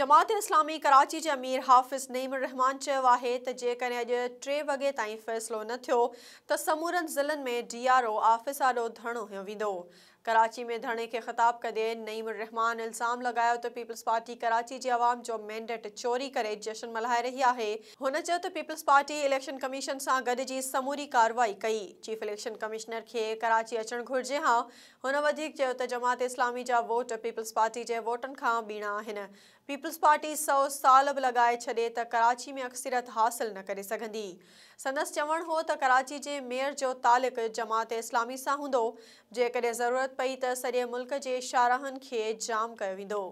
जमात इस्लामी कराची के अमीर हाफ़िज़ नईम रहमान चयो आहे त जेकॾहिं टे वगे तैसलो फ़ैसिलो न थियो त समूरनि ज़िलनि में डी आर ओ आफ़िस आॾो धरणो हयो कराची में धरने के ख़िताब कदे नईम रहमान इल्ज़ाम लगाया तो पीपल्स पार्टी कराची के आवाम जो मैंडेट चोरी करे जश्न मल्हाए रही है हुन तो पीपल्स पार्टी इलेक्शन कमीशन से गडी समूरी कार्रवाई कई चीफ इलेक्शन कमिश्नर के कराची अचणु घुर्जे हा हुन जमात इस्लामी जा वोट पीपल्स पार्टी के वोटन खां बीणा पीपल्स पीपल्स पार्टी सौ साल भी लगे छे तो कराची में अक्सरियत हासिल न कर सघंदी संदस चवण हो तो कराची के मेयर जो तालिक जमात इस्लामी से होंद ज़रूरत पी तो सजे मुल्क़ के शारहनि के जाम कयो वेंदो